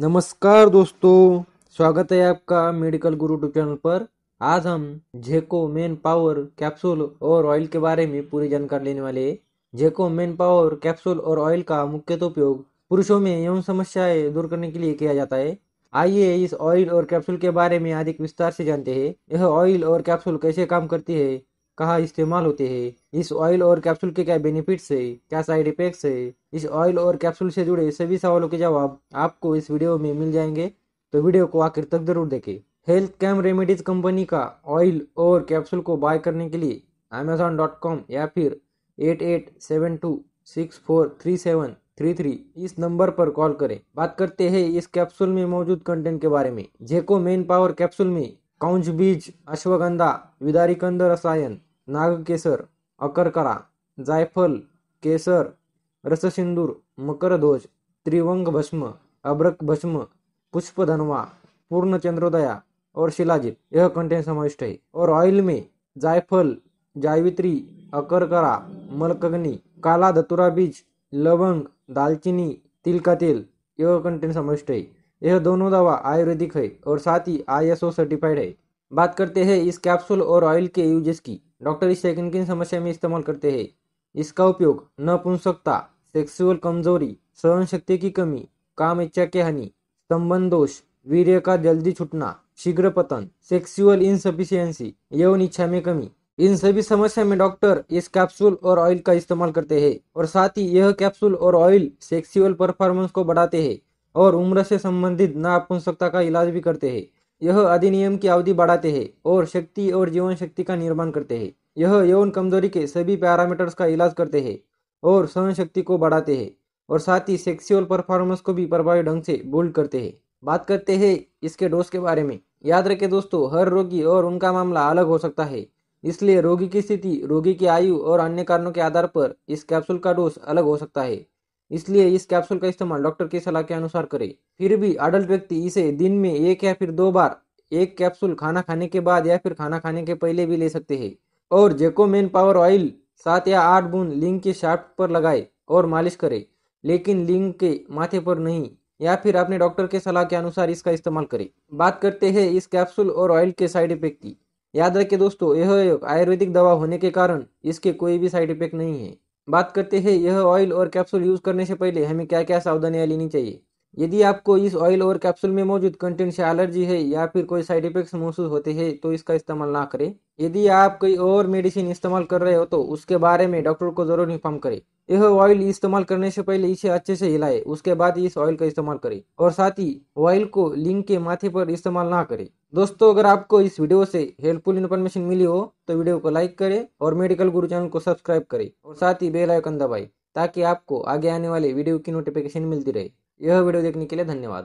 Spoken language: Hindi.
नमस्कार दोस्तों स्वागत है आपका मेडिकल गुरु टू चैनल पर आज हम जेको मेन पावर कैप्सूल और ऑयल के बारे में पूरी जानकारी लेने वाले जेको मेन पावर कैप्सूल और ऑयल का मुख्यतः तो उपयोग पुरुषों में यौन समस्याएं दूर करने के लिए किया जाता है आइए इस ऑयल और कैप्सूल के बारे में अधिक विस्तार से जानते हैं यह ऑयल और कैप्सूल कैसे काम करती है कहाँ इस्तेमाल होते हैं इस ऑयल और कैप्सूल के क्या बेनिफिट्स है क्या साइड इफेक्ट्स है इस ऑयल और कैप्सूल से जुड़े सभी सवालों के जवाब आपको इस वीडियो में मिल जाएंगे तो वीडियो को आखिर तक जरूर देखें हेल्थ कैम रेमेडीज कंपनी का ऑयल और कैप्सूल को बाय करने के लिए अमेजोन डॉट कॉम या फिर eight eight seven two six four three seven three three इस नंबर पर कॉल करें बात करते हैं इस कैप्सूल में मौजूद कंटेंट के बारे में जेको मेन पावर कैप्सूल में काउंज बीज अश्वगंधा विदारीकंद रसायन नागकेसर अकरकरा जायफल केसर रससिंदूर मकरध्वज पुष्प धनवा पुष्पधनवा चंद्रोदया और शिलाजीत यह कंटेन समाविष्ट है और ऑइल में जायफल जावित्री अकरकरा मलकग्नी काला धतुरा बीज लवंग दालचीनी तिल का तेल यह कंटेन समाविष्ट है यह दोनों दवा आयुर्वेदिक है और साथ ही आई एस ओ सर्टिफाइड है बात करते हैं इस कैप्सूल और ऑयल के यूजेस की डॉक्टर इसे किन किन समस्या में इस्तेमाल करते हैं इसका उपयोग नपुंसकता सेक्सुअल कमजोरी सहन शक्ति की कमी काम इच्छा के हानि संबंध दोष वीर्य का जल्दी छूटना शीघ्र पतन सेक्सुअल इनसफिशियंसी यौन इच्छा में कमी इन सभी समस्या में डॉक्टर इस कैप्सूल और ऑयल का इस्तेमाल करते हैं और साथ ही यह कैप्सूल और ऑयल सेक्सुअल परफॉर्मेंस को बढ़ाते हैं और उम्र से संबंधित नापुंसकता का इलाज भी करते हैं यह अधिनियम की अवधि बढ़ाते हैं और शक्ति और जीवन शक्ति का निर्माण करते हैं यह यौन कमजोरी के सभी पैरामीटर्स का इलाज करते हैं और सहन शक्ति को बढ़ाते हैं और साथ ही सेक्सुअल परफॉर्मेंस को भी प्रभावी ढंग से बोल्ड करते हैं बात करते हैं इसके डोज के बारे में याद रखें दोस्तों हर रोगी और उनका मामला अलग हो सकता है इसलिए रोगी की स्थिति रोगी की आयु और अन्य कारणों के आधार पर इस कैप्सूल का डोज अलग हो सकता है इसलिए इस कैप्सूल का इस्तेमाल डॉक्टर की सलाह के अनुसार करें फिर भी अडल्ट व्यक्ति इसे दिन में एक या फिर दो बार एक कैप्सूल खाना खाने के बाद या फिर खाना खाने के पहले भी ले सकते हैं और जेकोमेन पावर ऑयल सात या आठ बूंद लिंग के शाफ्ट पर लगाए और मालिश करे लेकिन लिंग के माथे पर नहीं या फिर अपने डॉक्टर के सलाह के अनुसार इसका इस्तेमाल करें बात करते हैं इस कैप्सूल और ऑयल के साइड इफेक्ट की याद रखें दोस्तों यह एक आयुर्वेदिक दवा होने के कारण इसके कोई भी साइड इफेक्ट नहीं है बात करते हैं यह ऑयल और कैप्सूल यूज़ करने से पहले हमें क्या क्या सावधानियाँ लेनी चाहिए यदि आपको इस ऑयल और कैप्सूल में मौजूद कंटेंट से एलर्जी है या फिर कोई साइड इफेक्ट्स महसूस होते हैं तो इसका इस्तेमाल ना करें यदि आप कोई और मेडिसिन इस्तेमाल कर रहे हो तो उसके बारे में डॉक्टर को ज़रूर इन्फॉर्म करें यह ऑयल इस्तेमाल करने से पहले इसे अच्छे से हिलाए उसके बाद इस ऑयल का इस्तेमाल करें और साथ ही ऑयल को लिंग के माथे पर इस्तेमाल ना करें दोस्तों अगर आपको इस वीडियो से हेल्पफुल इन्फॉर्मेशन मिली हो तो वीडियो को लाइक करें और मेडिकल गुरु चैनल को सब्सक्राइब करें और साथ ही बेल आइकन दबाएं ताकि आपको आगे आने वाले वीडियो की नोटिफिकेशन मिलती रहे यह वीडियो देखने के लिए धन्यवाद